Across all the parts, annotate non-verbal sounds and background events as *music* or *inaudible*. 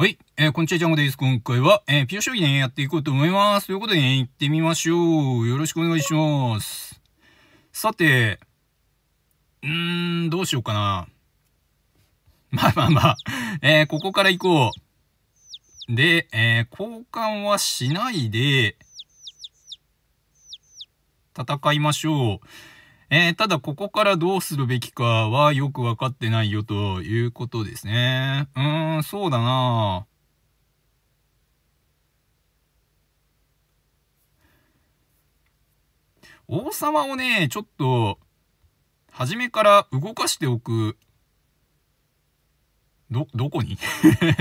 はい。えー、こんにちは、ジャンゴです。今回は、えー、ピー将棋ね、やっていこうと思います。ということでね、行ってみましょう。よろしくお願いします。さて、んーん、どうしようかな。まあまあまあ、えー、ここから行こう。で、えー、交換はしないで、戦いましょう。えー、ただここからどうするべきかはよくわかってないよということですね。うーん、そうだな王様をね、ちょっと、初めから動かしておく。ど、どこに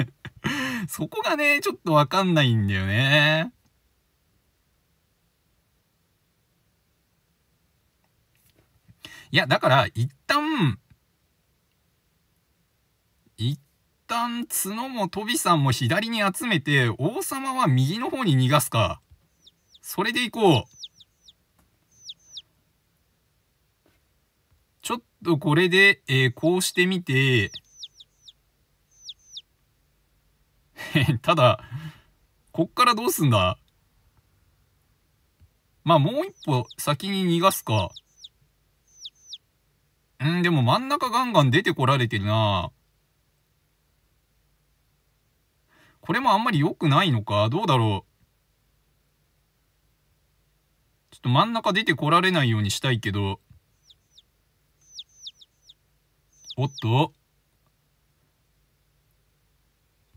*laughs* そこがね、ちょっとわかんないんだよね。いや、だから、一旦、一旦、角も飛さんも左に集めて、王様は右の方に逃がすか。それでいこう。ちょっとこれで、えー、こうしてみて、*laughs* ただ、こっからどうすんだまあ、もう一歩先に逃がすか。んでも真ん中ガンガン出てこられてるなこれもあんまり良くないのかどうだろうちょっと真ん中出てこられないようにしたいけど。おっと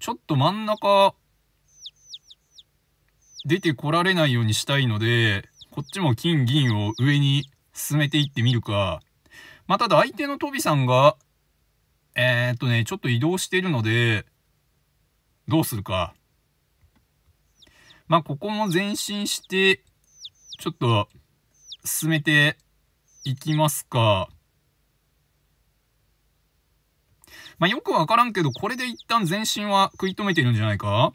ちょっと真ん中、出てこられないようにしたいので、こっちも金銀を上に進めていってみるか。まあ、ただ相手のトビさんが、えー、っとね、ちょっと移動してるので、どうするか。まあ、ここも前進して、ちょっと、進めていきますか。まあ、よくわからんけど、これで一旦前進は食い止めてるんじゃないか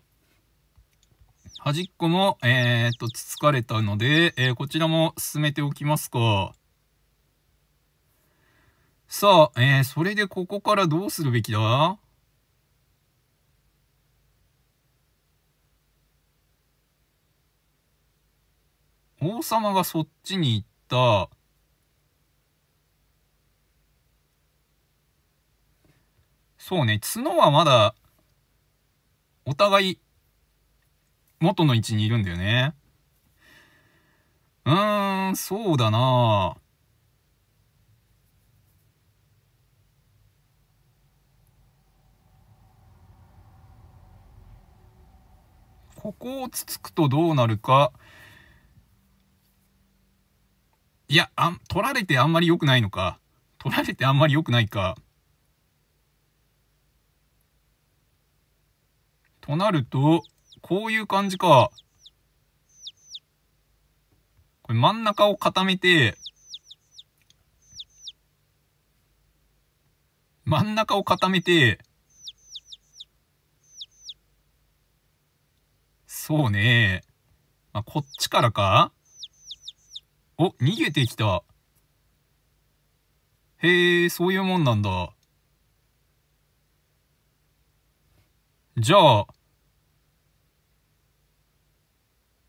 端っこも、えー、っと、つつかれたので、えー、こちらも進めておきますか。さあ、えー、それでここからどうするべきだ王様がそっちに行った。そうね、角はまだ、お互い、元の位置にいるんだよね。うーん、そうだなぁ。ここをつつくとどうなるか。いや、あん、取られてあんまり良くないのか。取られてあんまり良くないか。となると、こういう感じか。これ真ん中を固めて、真ん中を固めて、そうね。あ、こっちからかお、逃げてきた。へえ、そういうもんなんだ。じゃあ、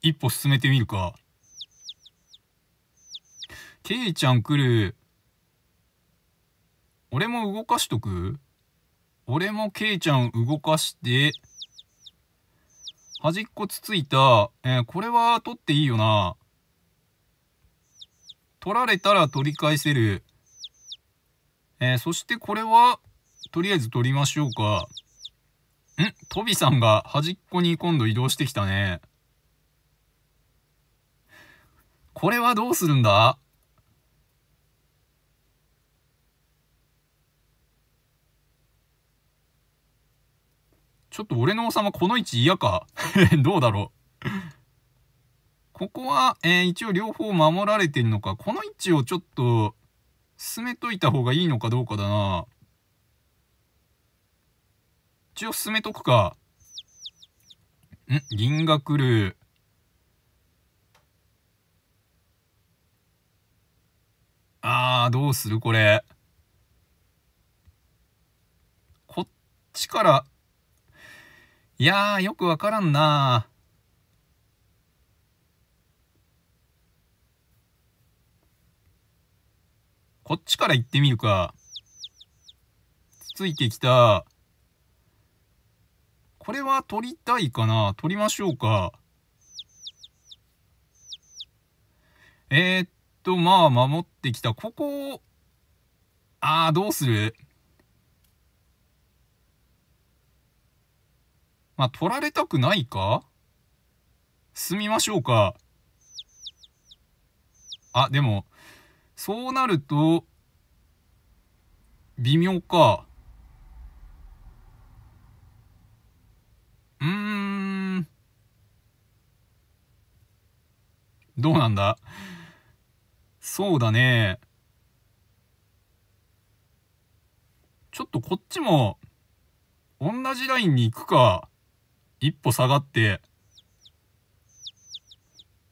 一歩進めてみるか。ケイちゃん来る。俺も動かしとく俺もケイちゃん動かして、端っこつついた、えー、これは取っていいよな。取られたら取り返せる。えー、そしてこれは、とりあえず取りましょうか。んトビさんが端っこに今度移動してきたね。これはどうするんだちょっと俺の王様この位置嫌か。*laughs* どうだろう。ここは、えー、一応両方守られてるのか。この位置をちょっと、進めといた方がいいのかどうかだな。一応進めとくか。ん銀河来る。あー、どうするこれ。こっちからいやー、よくわからんなこっちから行ってみるか。つついてきた。これは取りたいかな取りましょうか。えー、っと、まあ、守ってきた。ここ、ああ、どうするまあ、取られたくないか進みましょうか。あ、でも、そうなると、微妙か。うーん。どうなんだそうだね。ちょっとこっちも、同じラインに行くか。一歩下がって、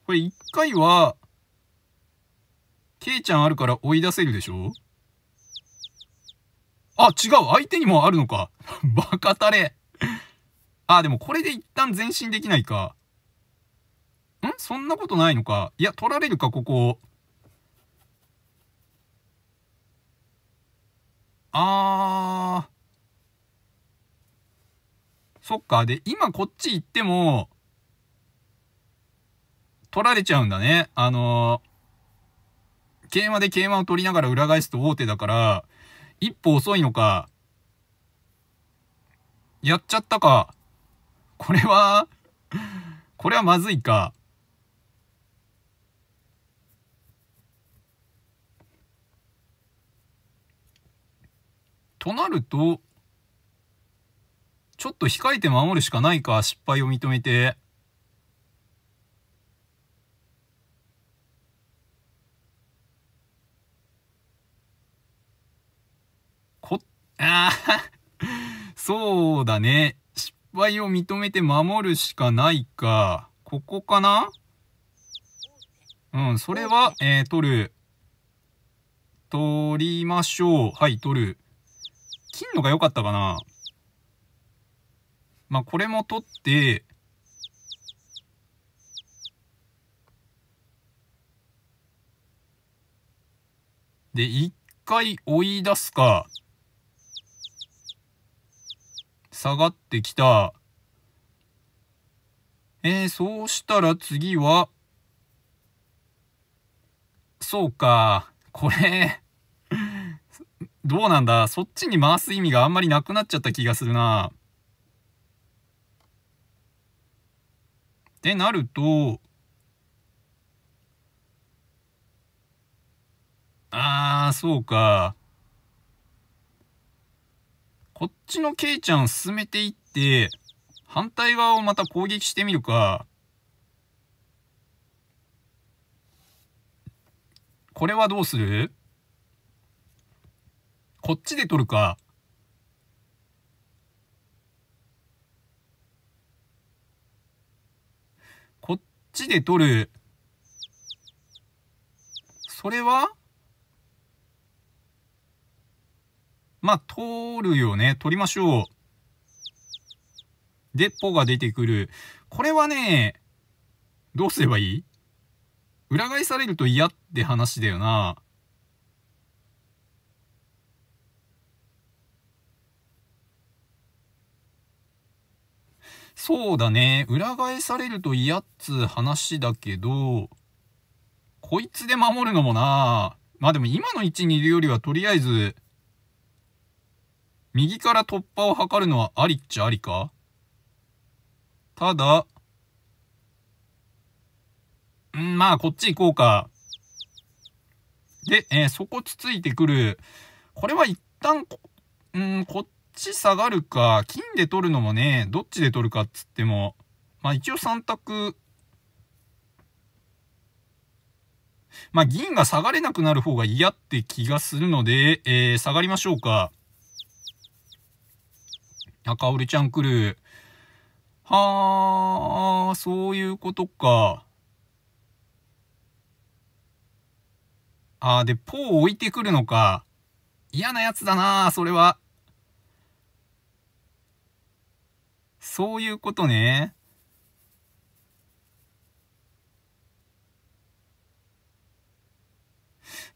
これ一回は、ケイちゃんあるから追い出せるでしょあ、違う相手にもあるのかバカタレあ、でもこれで一旦前進できないか。んそんなことないのか。いや、取られるか、ここ。あー。そっか。で、今こっち行っても、取られちゃうんだね。あのー、桂馬で桂馬を取りながら裏返すと王手だから、一歩遅いのか、やっちゃったか。これはこれはまずいか。となると、ちょっと控えて守るしかないか、失敗を認めて。こ、*laughs* ああそうだね。失敗を認めて守るしかないか。ここかなうん、それは、えー、取る。取りましょう。はい、取る。金のが良かったかなまあ、これも取って、で、一回追い出すか、下がってきた。えー、そうしたら次は、そうか、これ *laughs* どうなんだそっちに回す意味があんまりなくなっちゃった気がするな。ってなるとああそうかこっちのケイちゃんを進めていって反対側をまた攻撃してみるかこれはどうするこっちで取るか。ちで取る。それはまあ、取るよね。取りましょう。で、ポが出てくる。これはね、どうすればいい裏返されると嫌って話だよな。そうだね。裏返されると嫌っつう話だけど、こいつで守るのもなまあでも今の位置にいるよりはとりあえず、右から突破を図るのはありっちゃありかただ、んまあこっち行こうか。で、えー、そこつついてくる。これは一旦、ん、こっち下がるか、金で取るのもね、どっちで取るかっつっても、まあ一応3択。まあ銀が下がれなくなる方が嫌って気がするので、えー、下がりましょうか。赤織ちゃん来る。はあ、そういうことか。ああ、で、ポー置いてくるのか。嫌なやつだなそれは。そういうことね。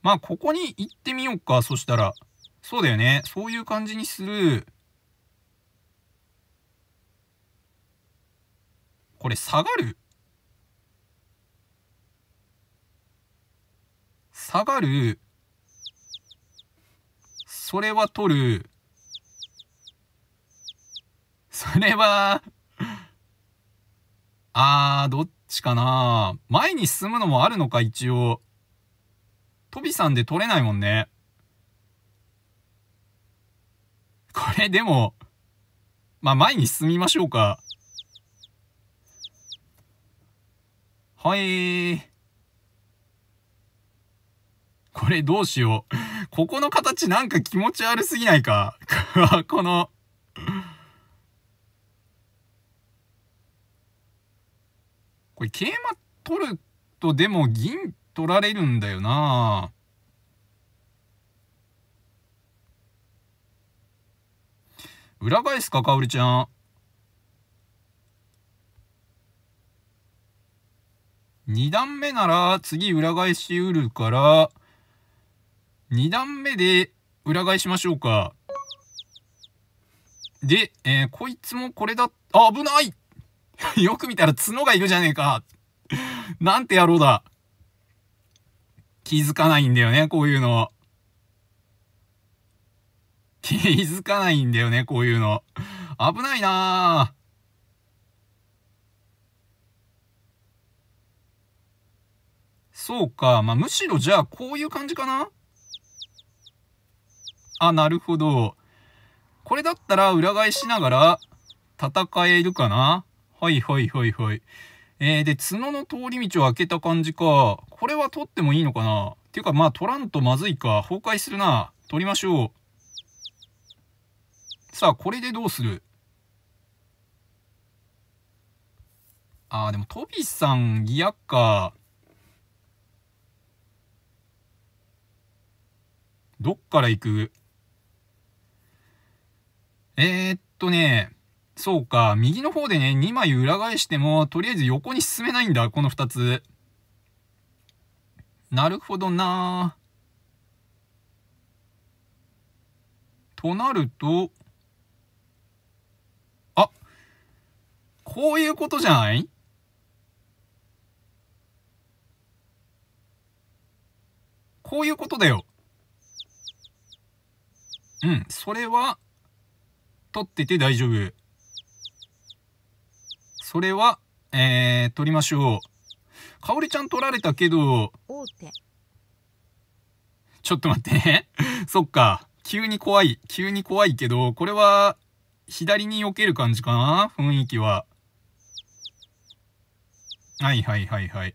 まあ、ここに行ってみようか、そしたら。そうだよね。そういう感じにする。これ、下がる下がる。それは取る。れは、あー、どっちかな前に進むのもあるのか、一応。トビさんで取れないもんね。これでも、まあ、前に進みましょうか。はい。これどうしよう。ここの形なんか気持ち悪すぎないか。*laughs* このこれ桂馬取るとでも銀取られるんだよな裏返すかかおりちゃん2段目なら次裏返しうるから2段目で裏返しましょうかで、えー、こいつもこれだあ危ない *laughs* よく見たら角がいるじゃねえか。なんて野郎だ。気づかないんだよね、こういうの。気づかないんだよね、こういうの。危ないなぁ。そうか。まあ、むしろじゃあ、こういう感じかなあ、なるほど。これだったら裏返しながら戦えるかなはいはいはいはい。えー、で、角の通り道を開けた感じか。これは取ってもいいのかなっていうか、まあ、取らんとまずいか。崩壊するな。取りましょう。さあ、これでどうするああ、でも、トビさん嫌か。どっから行くえー、っとね、そうか、右の方でね、2枚裏返しても、とりあえず横に進めないんだ、この2つ。なるほどなとなると、あ、こういうことじゃないこういうことだよ。うん、それは、取ってて大丈夫。それは、えー、取りましょう。かおりちゃん取られたけど、ちょっと待ってね。*laughs* そっか。急に怖い。急に怖いけど、これは、左に避ける感じかな雰囲気は。はいはいはいはい。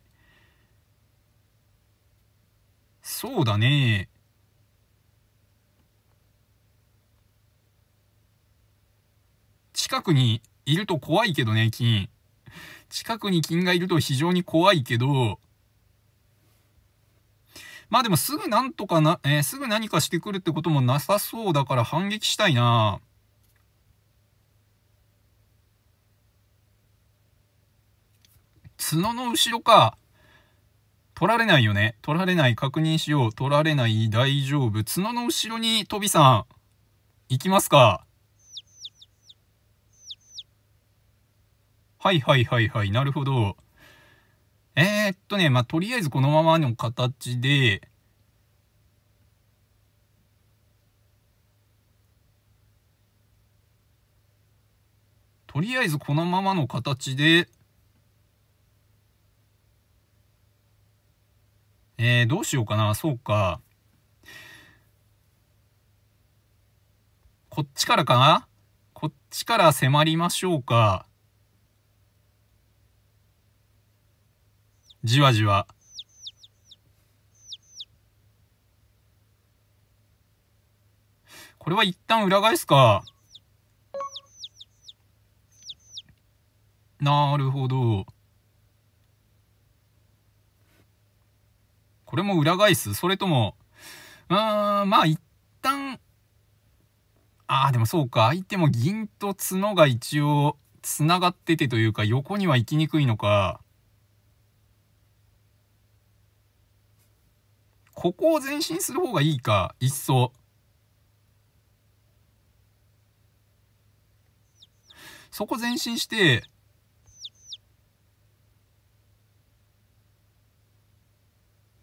そうだね。近くにいると怖いけどね、金。近くに金がいると非常に怖いけど、まあでもすぐなんとかな、えー、すぐ何かしてくるってこともなさそうだから反撃したいな。角の後ろか。取られないよね。取られない。確認しよう。取られない。大丈夫。角の後ろに、トびさん、行きますか。はいはいはいはい、なるほど。えー、っとね、まあ、とりあえずこのままの形で、とりあえずこのままの形で、えー、どうしようかな、そうか。こっちからかなこっちから迫りましょうか。じわじわこれは一旦裏返すかなるほどこれも裏返すそれともうんまあ一旦ああでもそうか相手も銀と角が一応つながっててというか横には行きにくいのかここを前進する方がいいかいっそそこ前進して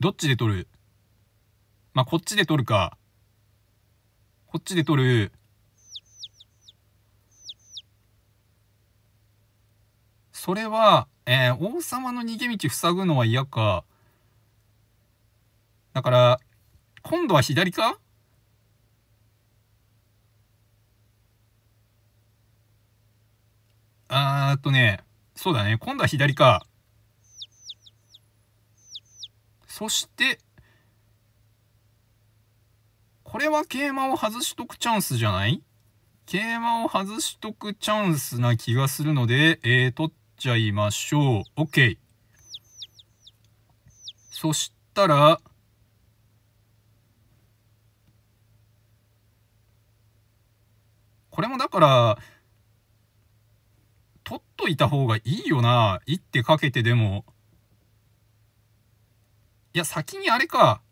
どっちで取るまあこっちで取るかこっちで取るそれは、えー、王様の逃げ道塞ぐのは嫌かだから、今度は左かあーっとね、そうだね、今度は左か。そして、これは桂馬を外しとくチャンスじゃない桂馬を外しとくチャンスな気がするので、えー、取っちゃいましょう。OK。そしたら、これもだから取っといた方がいいよな一手かけてでもいや先にあれか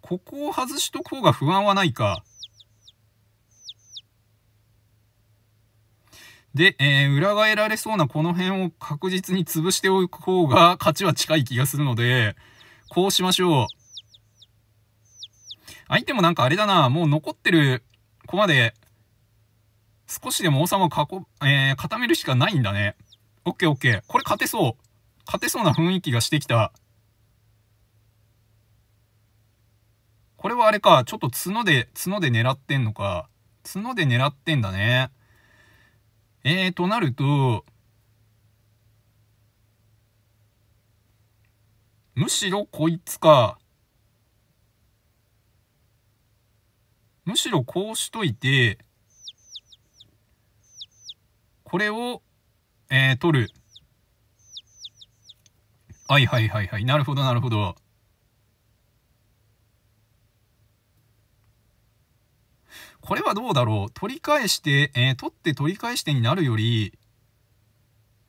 ここを外しとく方が不安はないかで、えー、裏返られそうなこの辺を確実に潰しておく方が勝ちは近い気がするので、こうしましょう。相手もなんかあれだな、もう残ってる子まで、少しでも王様を囲、えー、固めるしかないんだね。オッケーオッケー。これ勝てそう。勝てそうな雰囲気がしてきた。これはあれか、ちょっと角で、角で狙ってんのか。角で狙ってんだね。えーとなると、むしろこいつか。むしろこうしといて、これを、えー、取る。はいはいはいはい。なるほどなるほど。これはどうだろう取り返して、えー、取って取り返してになるより、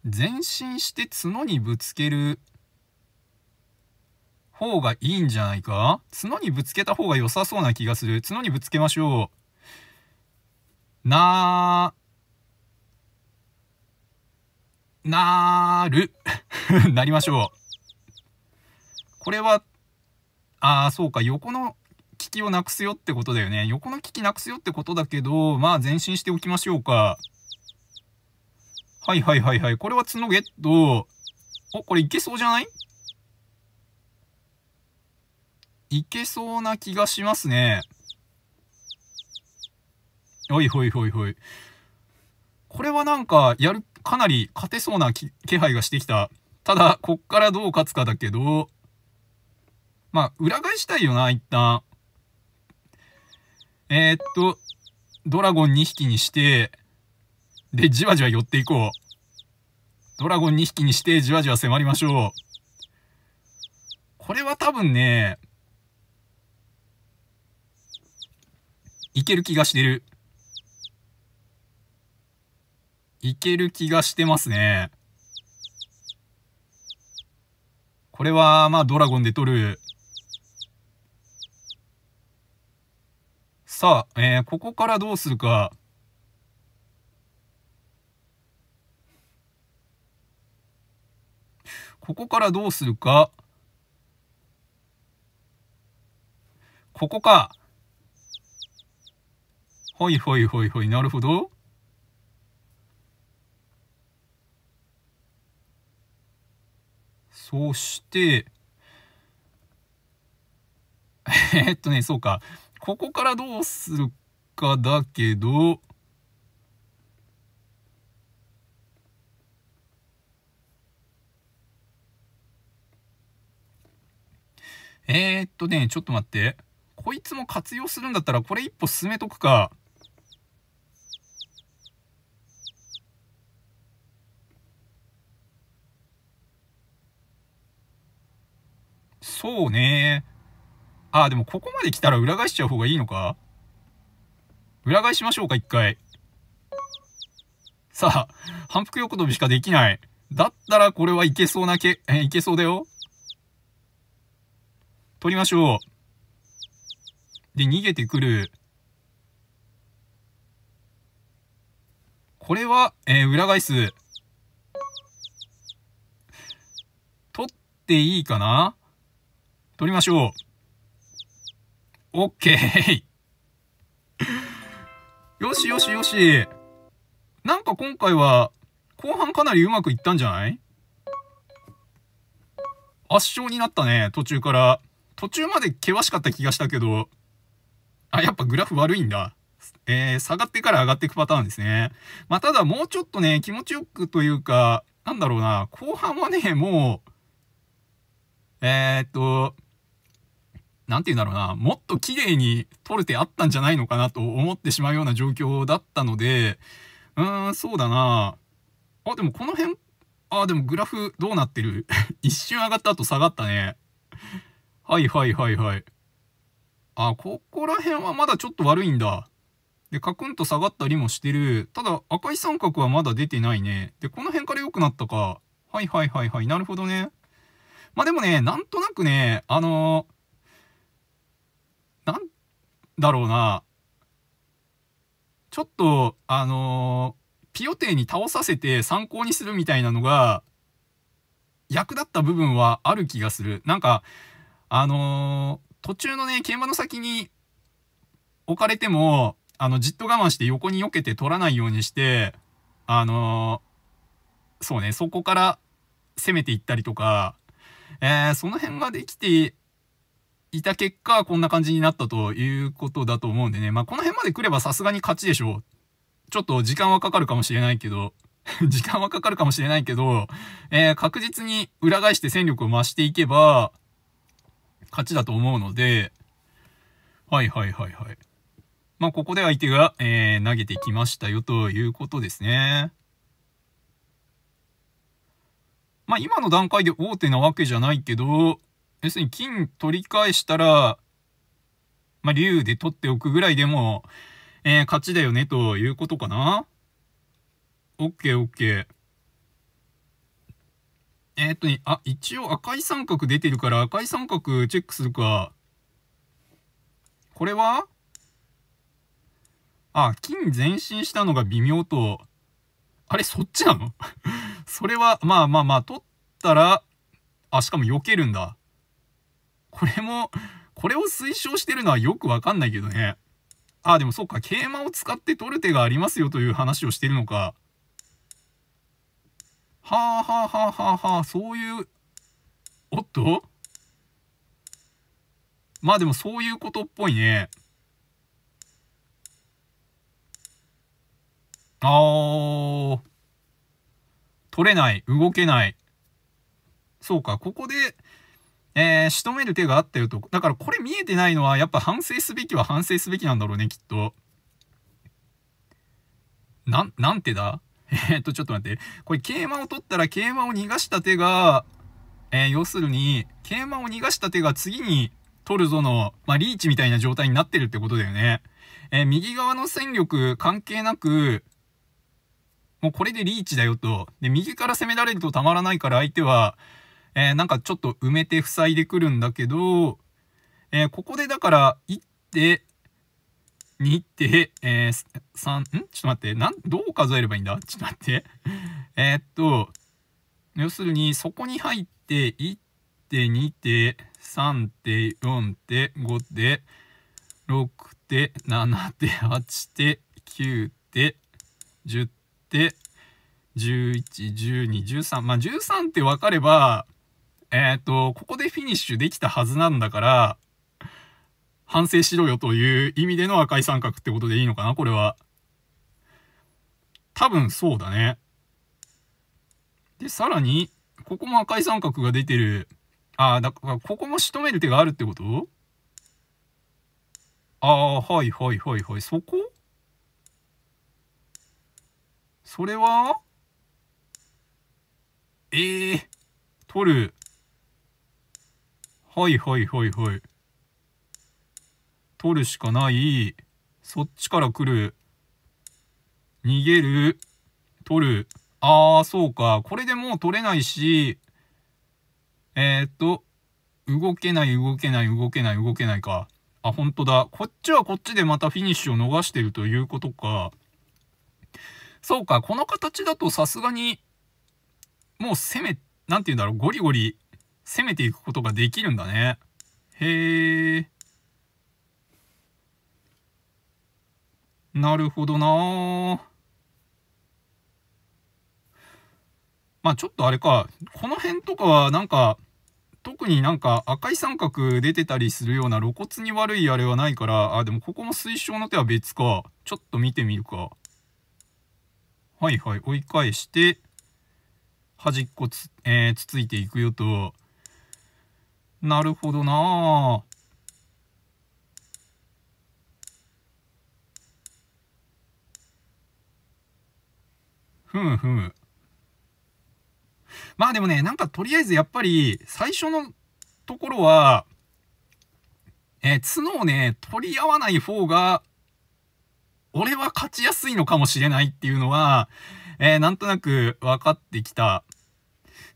前進して角にぶつける方がいいんじゃないか角にぶつけた方が良さそうな気がする。角にぶつけましょう。なー、なーる。*laughs* なりましょう。これは、ああ、そうか、横の利きをなくすよってことだよね。横の利きなくすよってことだけど、まあ前進しておきましょうか。はいはいはいはい。これは角ゲット。お、これいけそうじゃないいけそうな気がしますね。おいほいほいほい。これはなんか、やる、かなり勝てそうな気配がしてきた。ただ、こっからどう勝つかだけど、まあ、裏返したいよな、一旦。えー、っと、ドラゴン2匹にして、で、じわじわ寄っていこう。ドラゴン2匹にして、じわじわ迫りましょう。これは多分ね、いける気がしてる。いける気がしてますね。これは、まあ、ドラゴンで取る。さあ、えー、ここからどうするか。ここからどうするか。ここか。ほいほいほいはい、なるほど。そして、*laughs* えっとね、そうか。ここからどうするかだけど、えー、っとね、ちょっと待って。こいつも活用するんだったら、これ一歩進めとくか。そうね。あ、でもここまで来たら裏返しちゃう方がいいのか裏返しましょうか、一回。さあ、反復横跳びしかできない。だったらこれはいけそうなけ、え、いけそうだよ。取りましょう。で、逃げてくる。これは、えー、裏返す。取っていいかな撮りましょう。OK! *laughs* よしよしよし。なんか今回は、後半かなりうまくいったんじゃない圧勝になったね、途中から。途中まで険しかった気がしたけど、あ、やっぱグラフ悪いんだ。えー、下がってから上がっていくパターンですね。まあ、ただもうちょっとね、気持ちよくというか、なんだろうな、後半はね、もう、えー、っと、何て言うんだろうな、もっと綺麗に撮れてあったんじゃないのかなと思ってしまうような状況だったので、うーん、そうだな。あ、でもこの辺、あ、でもグラフどうなってる *laughs* 一瞬上がった後下がったね。はいはいはいはい。あ、ここら辺はまだちょっと悪いんだ。で、カクンと下がったりもしてる。ただ、赤い三角はまだ出てないね。で、この辺から良くなったか。はいはいはいはい。なるほどね。まあでもね、なんとなくね、あのーだろうな、ちょっと、あのー、ピオテに倒させて参考にするみたいなのが、役立った部分はある気がする。なんか、あのー、途中のね、桂馬の先に置かれても、あの、じっと我慢して横に避けて取らないようにして、あのー、そうね、そこから攻めていったりとか、えー、その辺ができていた結果、こんな感じになったということだと思うんでね。まあ、この辺まで来ればさすがに勝ちでしょう。ちょっと時間はかかるかもしれないけど、*laughs* 時間はかかるかもしれないけど、えー、確実に裏返して戦力を増していけば、勝ちだと思うので、はいはいはいはい。まあ、ここで相手が、えー、投げてきましたよということですね。まあ、今の段階で大手なわけじゃないけど、要するに金取り返したら、まあ、竜で取っておくぐらいでも、えー、勝ちだよね、ということかな。オッケーオッケー。えっとね、あ、一応赤い三角出てるから赤い三角チェックするか。これはあ、金前進したのが微妙と。あれ、そっちなの *laughs* それは、まあまあまあ、取ったら、あ、しかも避けるんだ。これも、これを推奨してるのはよくわかんないけどね。あ、でもそっか、桂馬を使って取る手がありますよという話をしてるのか。はあはあはあはあはあ、そういう、おっとまあでもそういうことっぽいね。あー。取れない、動けない。そうか、ここで、えー、仕留める手があったよと。だからこれ見えてないのは、やっぱ反省すべきは反省すべきなんだろうね、きっと。な、なんてだ *laughs* えっと、ちょっと待って。これ、桂馬を取ったら桂馬を逃がした手が、えー、要するに、桂馬を逃がした手が次に取るぞの、まあ、リーチみたいな状態になってるってことだよね。え右側の戦力関係なく、もうこれでリーチだよと。で、右から攻められるとたまらないから相手は、えー、なんかちょっと埋めて塞いでくるんだけど、えー、ここでだから1手、2手、えー、3、んちょっと待って、なん、どう数えればいいんだちょっと待って。*laughs* えー、っと、要するにそこに入って1手、2手、3手、4手、5手、6手、7手、8手、9手、10手、11、12、13。まあ、13って分かれば、えっ、ー、と、ここでフィニッシュできたはずなんだから、反省しろよという意味での赤い三角ってことでいいのかなこれは。多分そうだね。で、さらに、ここも赤い三角が出てる。ああ、だからここも仕留める手があるってことああ、はいはいはいはい。そこそれはええー、取る。はいはいはいはい。取るしかない。そっちから来る。逃げる。取る。ああ、そうか。これでもう取れないし、えー、っと、動けない、動けない、動けない、動けないか。あ、本当だ。こっちはこっちでまたフィニッシュを逃してるということか。そうか、この形だとさすがに、もう攻め、なんて言うんだろう、ゴリゴリ攻めていくことができるんだね。へえ。なるほどなまあちょっとあれか、この辺とかはなんか、特になんか赤い三角出てたりするような露骨に悪いあれはないから、あ、でもここも水晶の手は別か。ちょっと見てみるか。はいはい、追い返して、端っこつ、えー、つついていくよと、なるほどなふむふむ。まあでもね、なんかとりあえずやっぱり最初のところは、えー、角をね、取り合わない方が、俺は勝ちやすいのかもしれないっていうのは、えー、なんとなく分かってきた。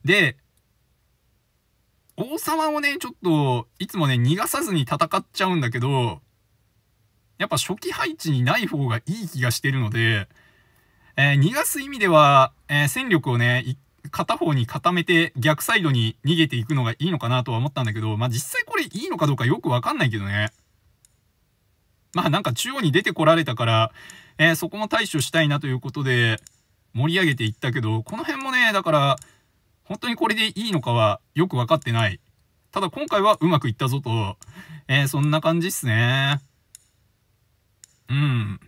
で、王様をね、ちょっと、いつもね、逃がさずに戦っちゃうんだけど、やっぱ初期配置にない方がいい気がしてるので、えー、逃がす意味では、えー、戦力をね、片方に固めて逆サイドに逃げていくのがいいのかなとは思ったんだけど、まあ実際これいいのかどうかよくわかんないけどね。まあなんか中央に出てこられたから、えー、そこも対処したいなということで盛り上げていったけど、この辺もね、だから、本当にこれでいいのかはよく分かってない。ただ今回はうまくいったぞと、えー、そんな感じっすね。うん。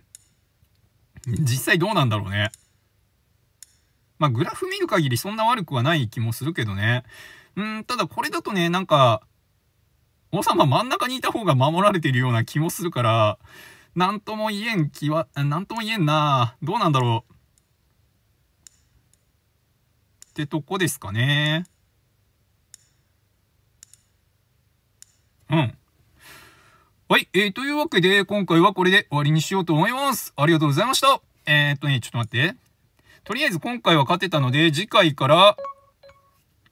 実際どうなんだろうね。まあ、グラフ見る限りそんな悪くはない気もするけどね。うん、ただこれだとね、なんか、王様真ん中にいた方が守られてるような気もするから、なんとも言えん気は、なんとも言えんなどうなんだろう。ってとこですかね。うん。はい、えー、というわけで、今回はこれで終わりにしようと思います。ありがとうございました。えー、っとね、ちょっと待って。とりあえず今回は勝てたので、次回から、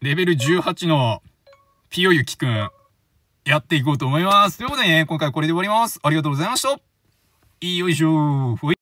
レベル18の、ピヨユキくん、やっていこうと思います。ということでね、今回これで終わります。ありがとうございました。よいしょー。